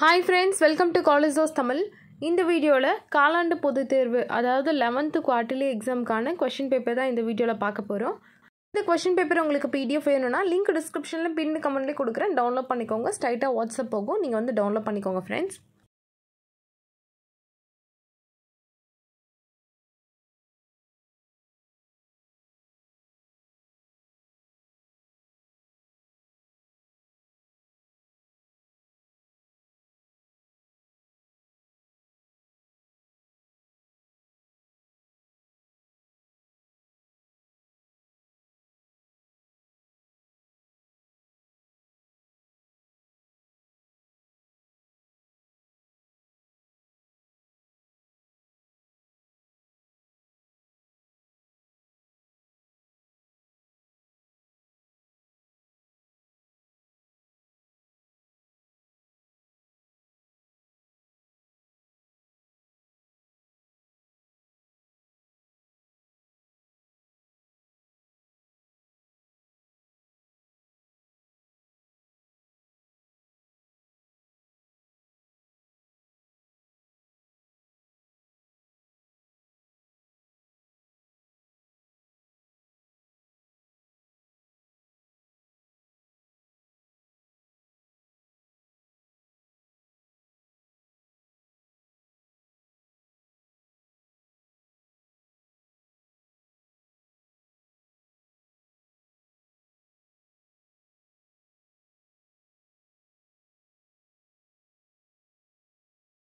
hi friends welcome to college of Tamil இந்த வீடியோவில் காலாண்டு பொது தேர்வு அதாவது லெவன்த்து குவார்டர்லி எக்ஸாமுக்கான கொஷின் பேப்பர் தான் இந்த வீடியோவில் பார்க்க போகிறோம் இந்த கொஷின் பேப்பர் உங்களுக்கு பிடிஎஃப் வேணும்னா லிங்க் டிஸ்கிரிப்ஷனில் பின் கமெண்ட்லேயே கொடுக்குறேன் டவுன்லோட் பண்ணிக்கோங்க ஸ்ட்ரைட்டாக வாட்ஸ்அப் போகும் நீங்கள் வந்து டவுன்லோட் பண்ணிக்கோங்க ஃப்ரெண்ட்ஸ்